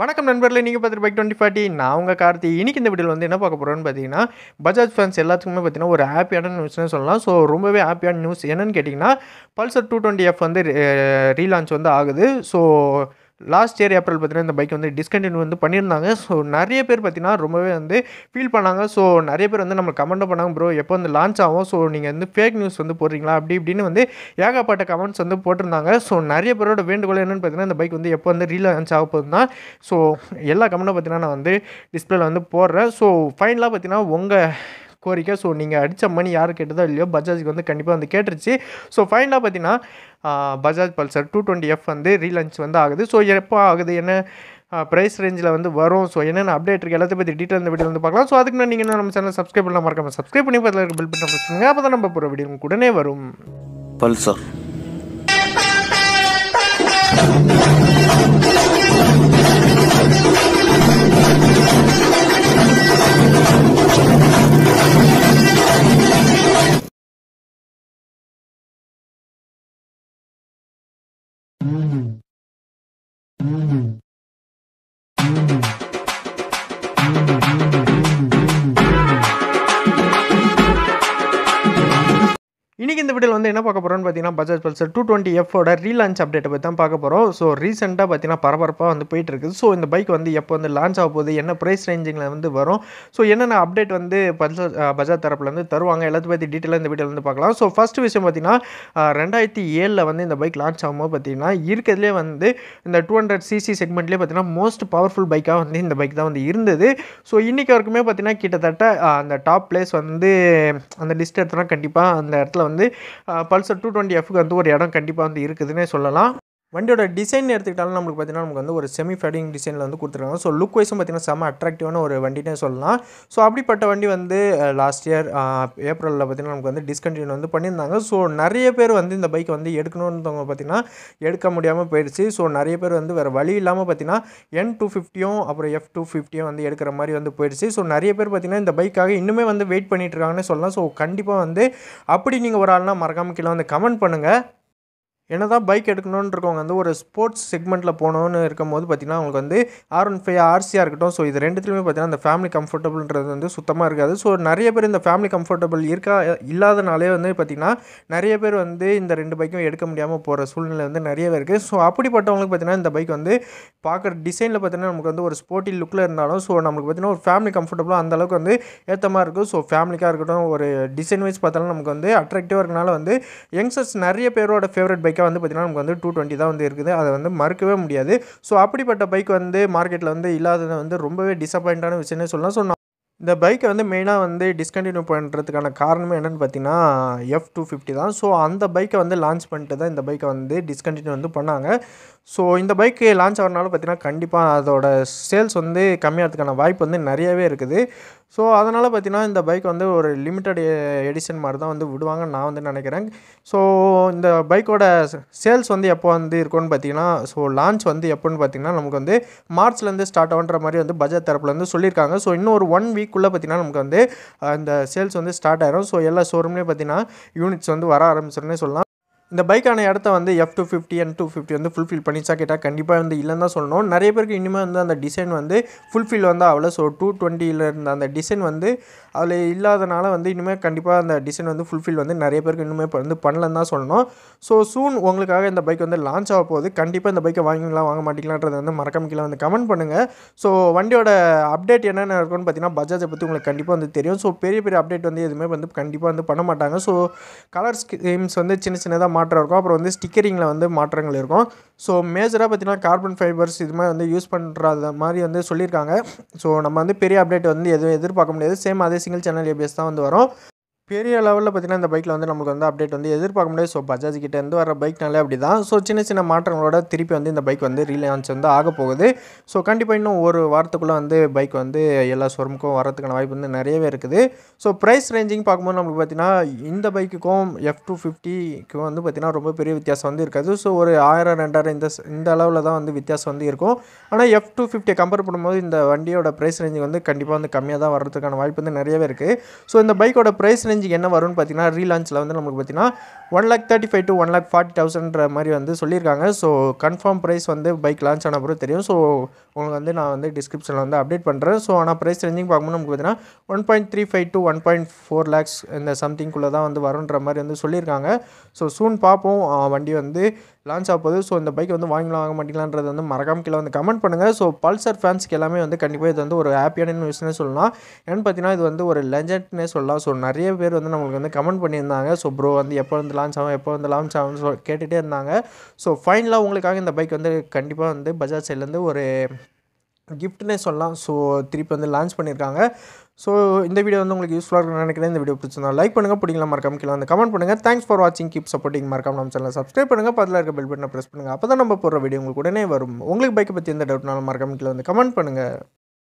வணக்கம் நண்பர்களே நீங்கள் பார்த்துட்டு பைக் டுவெண்ட்டி ஃபார்ட்டி நான் உங்கள் கார்த்தி இன்றைக்கி இந்த வீடியோவில் வந்து என்ன பார்க்க போகிறோன்னு பார்த்தீங்கன்னா பஜாஜ் ஃபேன்ஸ் எல்லாத்துக்குமே பார்த்தீங்கன்னா ஒரு ஹாப்பியான நியூஸ்னு சொல்லலாம் ஸோ ரொம்பவே ஹாப்பியான நியூஸ் என்னென்னு கேட்டிங்கன்னா பல்சர் டூ டுவெண்ட்டி எஃப் வந்து ரீலான்ச் வந்து ஆகுது ஸோ லாஸ்ட் இயர் ஏப்ரல் பார்த்தீங்கன்னா இந்த பைக் வந்து டிஸ்கண்டினியூ வந்து பண்ணியிருந்தாங்க ஸோ நிறைய பேர் பார்த்தீங்கன்னா ரொம்பவே வந்து ஃபீல் பண்ணாங்க ஸோ நிறைய பேர் வந்து நம்ம கமெண்ட் பண்ணாங்க ப்ரோ எப்போ வந்து லான்ச் ஆகும் ஸோ நீங்கள் வந்து ஃபேக் நியூஸ் வந்து போடுறீங்களா அப்படி இப்படின்னு வந்து ஏகப்பட்ட கமெண்ட்ஸ் வந்து போட்டிருந்தாங்க ஸோ நிறைய பேரோட வேண்டுகோள் என்னென்னு பார்த்தீங்கன்னா இந்த பைக் வந்து எப்போ வந்து ரீலான்ச் ஆக போகுதுன்னா ஸோ எல்லா கமெண்ட்டும் பார்த்தீங்கன்னா நான் வந்து டிஸ்பிளேல வந்து போடுறேன் ஸோ ஃபைனலாக பார்த்தீங்கன்னா உங்கள் கோரிக்கை ஸோ நீங்கள் அடித்த மணி யார் கேட்டதோ இல்லையோ பஜாஜுக்கு வந்து கண்டிப்பாக வந்து கேட்டுருச்சு ஸோ ஃபைனலாக பார்த்தீங்கன்னா Bajaj Pulsar two twenty F வந்து ரீலன்ச் வந்து ஆகுது ஸோ எப்போ ஆகுது என்ன ப்ரைஸ் ரேஞ்சில் வந்து வரும் ஸோ என்னென்ன அப்டேட் இருக்குது எல்லாத்தையும் பற்றி டீட்டெயில் இந்த வீடியோ வந்து பார்க்கலாம் ஸோ அதுக்கு நீங்கள் நம்ம சேனல் சப்ஸ்கிரைப் பண்ண மறக்காமல் சப்ஸ்கிரைப் பண்ணி பார்த்து பில் பண்ண வச்சுக்கோங்க அப்போ தான் நம்ம போகிற வீடியோ உடனே வரும் பல்சர் Thank you. வீடியோவில் வந்து என்ன பார்க்க போகிறோம்னு பார்த்தீங்கன்னா பஜாஜ் பல்சர் டூ டுவெண்ட்டி எஃபோட ரீலான்ச் அப்டேட்டை பற்றி தான் பார்க்க போகிறோம் ஸோ ரீசெண்டாக பார்த்தீங்கன்னா பரபரப்பாக வந்து போயிட்டு இருக்குது ஸோ இந்த பைக் வந்து எப்போ வந்து லான்ச் ஆக போகுது என்ன ப்ரைஸ் ரேஞ்சிங்கில் வந்து வரும் ஸோ என்னென்ன அப்டேட் வந்து பல்சர் பஜாஜ் தரப்புலேருந்து தருவாங்க எல்லாத்தையும் பற்றி டீட்டெயிலாக இந்த வீடியோ வந்து பார்க்கலாம் ஸோ ஃபஸ்ட் விஷயம் பார்த்தீங்கன்னா ரெண்டாயிரத்தி ஏழில் வந்து இந்த பைக் லான்ச் ஆகும்போது பார்த்தீங்கன்னா இருக்கிறதுலே வந்து இந்த டூ ஹண்ட்ரட் சிசி செக்மெண்ட்லேயே பார்த்தீங்கன்னா மோஸ்ட் பவர்ஃபுல் பைக்காக வந்து இந்த பைக் தான் வந்து இருந்தது ஸோ இன்றைக்கி வரைக்குமே பார்த்தீங்கன்னா கிட்டத்தட்ட அந்த டாப் பிளேஸ் வந்து அந்த லிஸ்ட் எடுத்தோன்னா கண்டிப்பாக அந்த இடத்துல வந்து பல்சர் டூ டுவெண்ட்டி எஃப்க்கு வந்து ஒரு இடம் கண்டிப்பாக வந்து இருக்குதுன்னே சொல்லலாம் வண்டியோட டிசைன் எடுத்துக்கிட்டாலும் நம்மளுக்கு பார்த்தீங்கன்னா நமக்கு வந்து ஒரு செமி ஃபைடிங் டிசைனில் வந்து கொடுத்துருக்காங்க ஸோ லுக் வைஸும் பார்த்தீங்கன்னா செம அட்ராக்டிவான ஒரு வண்டினே சொல்லலாம் ஸோ அப்படிப்பட்ட வண்டி வந்து லாஸ்ட் இயர் ஏப்ரலில் பார்த்தீங்கன்னா நமக்கு வந்து டிஸ்கண்டினியூ வந்து பண்ணியிருந்தாங்க ஸோ நிறைய பேர் வந்து இந்த பைக் வந்து எடுக்கணுன்றவங்க பார்த்தீங்கன்னா எடுக்க முடியாமல் போயிடுச்சு ஸோ நிறைய பேர் வந்து வேறு வழி இல்லாமல் பார்த்தீங்கன்னா என் டூ ஃபிஃப்டியும் அப்புறம் எஃப் டூ ஃபிஃப்டியும் வந்து எடுக்கிற மாதிரி வந்து போயிடுச்சு ஸோ நிறைய பேர் பார்த்தீங்கன்னா இந்த பைக்காக இன்னுமே வந்து வெயிட் இருக்காங்கன்னு சொல்லலாம் ஸோ கண்டிப்பாக வந்து அப்படி நீங்கள் ஒரு ஆள்னா மறக்காமல் கீழே வந்து கமெண்ட் பண்ணுங்கள் என்ன தான் பைக் எடுக்கணும்னு இருக்கவங்க வந்து ஒரு ஸ்போர்ட்ஸ் செக்மெண்ட்டில் போகணுன்னு இருக்கும் போது பார்த்திங்கன்னா அவங்களுக்கு வந்து ஆர் ஒன் ஃபைவ் ஆர்சியாக இருக்கட்டும் ஸோ இது ரெண்டுத்துலையுமே பார்த்திங்கன்னா அந்த ஃபேமிலி கம்ஃபர்டபுள்ன்றது வந்து சுத்தமாக இருக்காது ஸோ நிறைய பேர் இந்த ஃபேமிலி கம்ஃபர்டபுள் இருக்கா இல்லாதனாலே வந்து பார்த்திங்கன்னா நிறைய பேர் வந்து இந்த ரெண்டு பைக்கும் எடுக்க முடியாமல் போகிற சூழ்நிலை வந்து நிறையவே இருக்குது ஸோ அப்படிப்பட்டவங்களுக்கு பார்த்திங்கன்னா இந்த பைக் வந்து பார்க்குற டிசைனில் பார்த்திங்கன்னா நமக்கு வந்து ஒரு ஸ்போர்ட்டி லுக்கில் இருந்தாலும் ஸோ நமக்கு பார்த்திங்கன்னா ஒரு ஃபேமிலி கம்ஃபர்டபுளாக அந்தளவுக்கு வந்து ஏற்ற மாதிரி இருக்கும் ஸோ ஃபேமிலிக்காக இருக்கட்டும் ஒரு டிசைன் வைஸ் பார்த்தாலும் நமக்கு வந்து அட்ராக்டிவாக இருக்கனால வந்து யங்ஸ்டர்ஸ் நிறைய பேரோட ஃபேவரட் பைக் பைக்காக வந்து பார்த்திங்கன்னா நமக்கு வந்து டூ டுவெண்ட்டி தான் வந்து இருக்குது அதை வந்து மறுக்கவே முடியாது ஸோ அப்படிப்பட்ட பைக் வந்து மார்க்கெட்டில் வந்து இல்லாதது வந்து ரொம்பவே டிசப்பாயிண்டான விஷயம்னு சொல்லலாம் ஸோ இந்த பைக்கை வந்து மெயினாக வந்து டிஸ்கண்டினியூ பண்ணுறதுக்கான காரணமே என்னென்னு பார்த்தீங்கன்னா எஃப் டூ ஃபிஃப்டி தான் ஸோ அந்த பைக்கை வந்து லான்ச் பண்ணிட்டு தான் இந்த பைக்கை வந்து டிஸ்கண்டினியூ வந்து பண்ணாங்க ஸோ இந்த பைக்கு லான்ச் ஆகிறனால பார்த்தீங்கன்னா கண்டிப்பாக அதோட சேல்ஸ் வந்து கம்மியாகிறதுக்கான வாய்ப்பு வந்து நிறையவே இருக்குது ஸோ அதனால் பார்த்தீங்கன்னா இந்த பைக் வந்து ஒரு லிமிட்டட் எடிஷன் மாதிரி தான் வந்து விடுவாங்கன்னு நான் வந்து நினைக்கிறேன் ஸோ இந்த பைக்கோட சேல்ஸ் வந்து எப்போ வந்து இருக்கும்னு பார்த்தீங்கன்னா ஸோ லான்ச் வந்து எப்போன்னு பார்த்தீங்கன்னா நமக்கு வந்து மார்ச்லேருந்து ஸ்டார்ட் ஆகுன்ற மாதிரி வந்து பட்ஜெட் தரப்புலேருந்து சொல்லியிருக்காங்க ஸோ இன்னும் ஒரு ஒன் வீக் வீக்குள்ளே பார்த்தீங்கன்னா நமக்கு வந்து அந்த சேல்ஸ் வந்து ஸ்டார்ட் ஆயிரும் ஸோ எல்லா ஷோரூம்லேயும் பார்த்தீங்கன்னா யூனிட்ஸ் வந்து வர ஆரம்பிச்சிருன்னே சொல்லலாம் இந்த பைக்கான இடத்த வந்து F two fifty and two fifty வந்து ஃபுல்ஃபில் பண்ணிச்சா கேட்டால் கண்டிப்பாக வந்து இல்லைன்னு தான் சொல்லணும் நிறைய பேருக்கு இனிமேல் வந்து அந்த டிசைன் வந்து ஃபுல்ஃபில் வந்து அவ்வளோ ஸோ டூ டுவெண்ட்டியில் இருந்த அந்த டிசைன் வந்து அதில் இல்லாதனால வந்து இனிமேல் கண்டிப்பாக அந்த டிசைன் வந்து ஃபுல்ஃபில் வந்து நிறைய பேருக்கு இனிமேல் வந்து பண்ணலன்னு தான் சொல்லணும் ஸோ சூன் உங்களுக்காக இந்த பைக் வந்து லான்ச் ஆக போகுது கண்டிப்பாக இந்த பைக்கை வாங்கிங்களா வாங்க மாட்டிங்களான்றது வந்து மறக்காம கீழே வந்து கமெண்ட் பண்ணுங்கள் ஸோ வண்டியோட அப்டேட் என்னென்ன இருக்குன்னு பார்த்தீங்கன்னா பஜாஜை பற்றி உங்களுக்கு கண்டிப்பாக வந்து தெரியும் ஸோ பெரிய பெரிய அப்டேட் வந்து எதுவுமே வந்து கண்டிப்பாக வந்து பண்ண மாட்டாங்க ஸோ கலர் ஸ்கீம்ஸ் வந்து சின்ன சின்னதாக மாற்றம் இருக்கும் அப்புறம் வந்து ஸ்டிக்கரிங்கில் வந்து மாற்றங்கள் இருக்கும் ஸோ மேஜராக பார்த்திங்கன்னா கார்பன் ஃபைபர்ஸ் இது மாதிரி வந்து யூஸ் பண்ணுறது மாதிரி வந்து சொல்லியிருக்காங்க ஸோ நம்ம வந்து பெரிய அப்டேட் வந்து எதுவும் எதிர்பார்க்க முடியாது சேம் அதே சிங்கிள் சேனல் ஏபிஎஸ் தான் வந்து வரும் பெரிய லெவலில் பார்த்திங்கன்னா இந்த பைக்கில் வந்து நம்மளுக்கு வந்து அப்டேட் வந்து எதிர்பார்க்க முடியாது ஸோ பஜாஜ் கிட்டே இருந்து வர பைக்னாலே அப்படி தான் ஸோ சின்ன சின்ன மாற்றங்களோட திருப்பி வந்து இந்த பைக் வந்து ரீலான்ச் வந்து ஆக போகுது ஸோ கண்டிப்பாக இன்னும் ஒரு வாரத்துக்குள்ளே வந்து பைக் வந்து எல்லா ஷோரூமுக்கும் வரதுக்கான வாய்ப்பு வந்து நிறையவே இருக்குது ஸோ ப்ரைஸ் ரேஞ்சிங் பார்க்கும்போது நம்மளுக்கு பார்த்திங்கன்னா இந்த பைக்குக்கும் எஃப் டூ ஃபிஃப்டிக்கும் வந்து பார்த்திங்கன்னா ரொம்ப பெரிய வித்தியாசம் வந்து இருக்காது ஸோ ஒரு ஆயிரம் ரெண்டாயிரம் இந்த இந்த அளவில் தான் வந்து வித்தியாசம் வந்து இருக்கும் ஆனால் எஃப் டூ ஃபிஃப்டியை கம்பேர் பண்ணும்போது இந்த வண்டியோட ப்ரைஸ் ரேஞ்சிங் வந்து கண்டிப்பாக வந்து கம்மியாக தான் வர்றதுக்கான வாய்ப்பு வந்து நிறையவே இருக்குது ஸோ இந்த பைக்கோட ப்ரைஸ் ரேஞ்ச் பதினஞ்சுக்கு என்ன வரும்னு பார்த்தீங்கன்னா ரீலான்ச்சில் வந்து நமக்கு பார்த்தீங்கன்னா one lakh thirty five to one lakh forty தௌசண்ட்ற மாதிரி வந்து சொல்லியிருக்காங்க ஸோ கன்ஃபார்ம் ப்ரைஸ் வந்து பைக் லான்ச் ஆன பிறகு தெரியும் ஸோ உங்களுக்கு வந்து நான் வந்து டிஸ்கிரிப்ஷனில் வந்து அப்டேட் பண்ணுறேன் ஸோ ஆனால் ப்ரைஸ் ரேஞ்சிங் பார்க்கும்போது நமக்கு பார்த்தீங்கன்னா one point three five to one point four lakhs இந்த சம்திங்குள்ளே தான் வந்து வரும்ன்ற மாதிரி வந்து சொல்லியிருக்காங்க ஸோ சூன் பார்ப்போம் வண்டி வந்து லான்ச் ஆக போகுது ஸோ இந்த பைக் வந்து வாங்கலாம் வாங்க மாட்டீங்களான்றது வந்து மறக்காம கீழே வந்து கமெண்ட் பண்ணுங்கள் ஸோ பல்சர் ஃபேன்ஸ்க்கு எல்லாமே வந்து கண்டிப்பாக இது வந்து ஒரு ஹாப்பியான நியூஸ்னே சொல்லலாம் ஏன்னு பார்த்தீங்கன்னா இது வந்து ஒரு லெஜெண்ட்னே சொல்லலாம் ஸோ நிறைய பேர் வந்து நம்மளுக்கு வந்து கமெண்ட் பண்ணியிருந்தாங்க ஸோ ப்ரோ வந்து எப்போ வந்து லான்ச் ஆகும் எப்போ வந்து லான்ச் ஆகும்னு சொல் கேட்டுகிட்டே இருந்தாங்க ஸோ ஃபைனலாக உங்களுக்காக இந்த பைக் வந்து கண்டிப்பாக வந்து பஜாஜ் சைட்லேருந்து ஒரு கிஃப்ட்னே சொல்லலாம் ஸோ திருப்பி வந்து லான்ச் பண்ணியிருக்காங்க ஸோ இந்த வீடியோ வந்து உங்களுக்கு யூஸ்ஃபுல்லாக இருக்கும்னு நினைக்கிறேன் இந்த வீடியோ பிடிச்சிருந்தா லைக் பண்ணுங்கள் பிடிக்கலாம் மறக்காம கீழே வந்து கமெண்ட் பண்ணுங்கள் தேங்க்ஸ் ஃபார் வாட்சிங் கீப் சப்போர்ட்டிங் மறக்காம நம்ம சேனல் சப்ஸ்கிரைப் பண்ணுங்கள் பதில் இருக்க பெல் பட்டனை ப்ரெஸ் பண்ணுங்கள் அப்போ தான் நம்ம போகிற வீடியோ உங்களுக்கு உடனே வரும் உங்களுக்கு பைக்கை பற்றி எந்த டவுட்னாலும் மறக்காம கீழே வந்து கமெண்ட் பண்ணுங்கள்